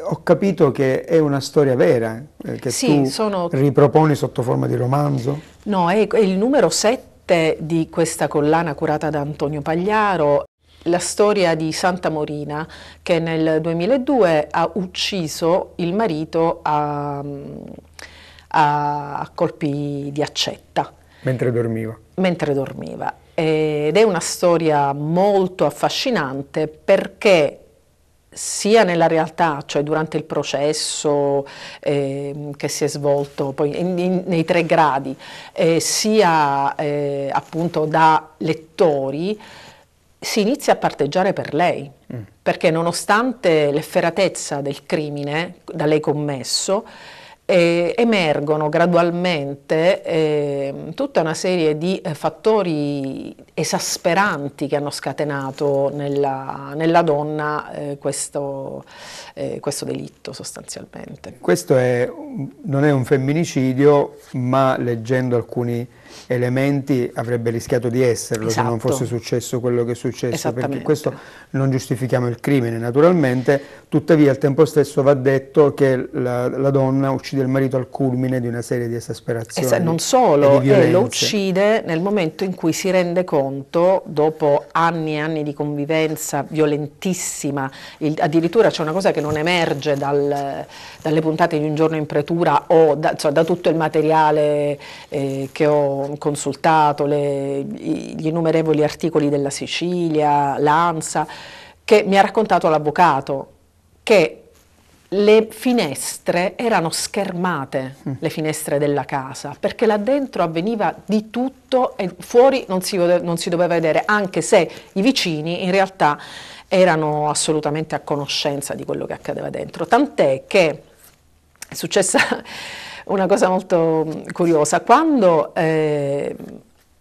ho capito che è una storia vera, eh, che sì, tu sono... riproponi sotto forma di romanzo. No, è, è il numero 7 di questa collana curata da Antonio Pagliaro, la storia di Santa Morina che nel 2002 ha ucciso il marito a, a colpi di accetta. Mentre dormiva. Mentre dormiva. Ed è una storia molto affascinante perché sia nella realtà, cioè durante il processo eh, che si è svolto poi in, in, nei tre gradi, eh, sia eh, appunto da lettori, si inizia a parteggiare per lei, mm. perché nonostante l'efferatezza del crimine da lei commesso, eh, emergono gradualmente eh, tutta una serie di eh, fattori esasperanti che hanno scatenato nella, nella donna eh, questo, eh, questo, delitto sostanzialmente. Questo è, non è un femminicidio, ma leggendo alcuni elementi avrebbe rischiato di esserlo esatto. se non esatto. fosse successo quello che è successo, perché questo non giustifichiamo il crimine naturalmente, tuttavia al tempo stesso va detto che la, la donna uccide il marito al culmine di una serie di esasperazioni. Esa, non solo, e eh, lo uccide nel momento in cui si rende conto, dopo anni e anni di convivenza violentissima, il, addirittura c'è una cosa che non emerge dal, dalle puntate di un giorno in pretura o da, cioè, da tutto il materiale eh, che ho consultato le, gli innumerevoli articoli della Sicilia, l'ANSA, che mi ha raccontato l'avvocato che le finestre erano schermate, mm. le finestre della casa, perché là dentro avveniva di tutto e fuori non si, non si doveva vedere, anche se i vicini in realtà erano assolutamente a conoscenza di quello che accadeva dentro. Tant'è che è successa una cosa molto mm, curiosa. Quando eh,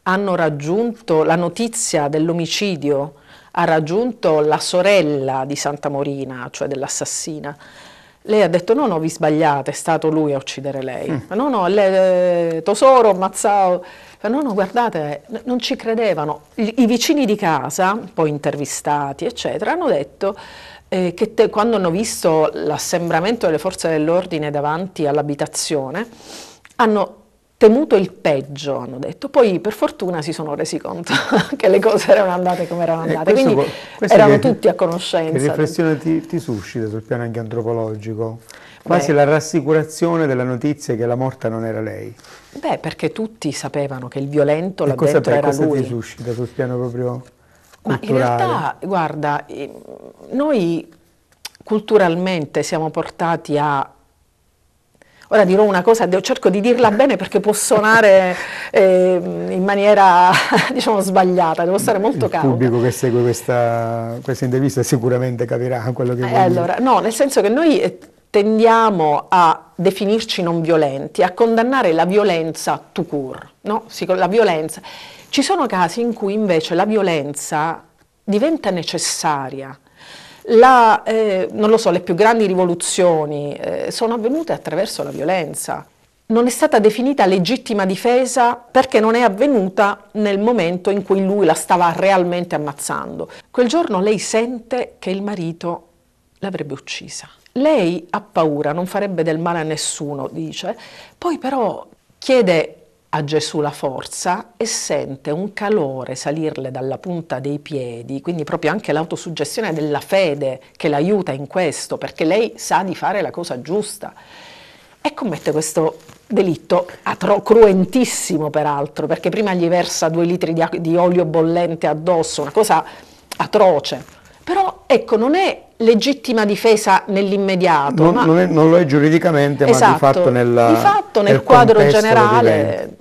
hanno raggiunto la notizia dell'omicidio, ha raggiunto la sorella di Santa Morina, cioè dell'assassina, lei ha detto no, no, vi sbagliate, è stato lui a uccidere lei. Mm. No, no, le, Tosoro, Mazzao. No, no, guardate, non ci credevano. I vicini di casa, poi intervistati, eccetera, hanno detto eh, che te, quando hanno visto l'assembramento delle forze dell'ordine davanti all'abitazione, hanno temuto il peggio, hanno detto. Poi per fortuna si sono resi conto che le cose erano andate come erano eh, andate, questo, quindi questo erano che, tutti a conoscenza. Che riflessione ti, ti suscita sul piano anche antropologico? Quasi la rassicurazione della notizia che la morta non era lei. Beh, perché tutti sapevano che il violento e là cosa, dentro era cosa lui. Cosa ti suscita sul piano proprio culturale? Ma in realtà, guarda, noi culturalmente siamo portati a Ora dirò una cosa, cerco di dirla bene perché può suonare eh, in maniera diciamo sbagliata, devo stare molto calmo. Il pubblico che segue questa, questa, intervista sicuramente capirà quello che eh, vuoi allora, No, nel senso che noi eh, tendiamo a definirci non violenti, a condannare la violenza tout court, no? la violenza. Ci sono casi in cui invece la violenza diventa necessaria, la, eh, so, le più grandi rivoluzioni eh, sono avvenute attraverso la violenza. Non è stata definita legittima difesa perché non è avvenuta nel momento in cui lui la stava realmente ammazzando. Quel giorno lei sente che il marito l'avrebbe uccisa. Lei ha paura, non farebbe del male a nessuno, dice. Poi però chiede a Gesù la forza e sente un calore salirle dalla punta dei piedi, quindi proprio anche l'autosuggestione della fede che l'aiuta in questo, perché lei sa di fare la cosa giusta e commette questo delitto atro- cruentissimo peraltro, perché prima gli versa due litri di, di olio bollente addosso, una cosa atroce. Però ecco, non è legittima difesa nell'immediato. Non, non, è, non lo è giuridicamente, esatto, ma di esatto. fatto, nella, di fatto nel quadro generale.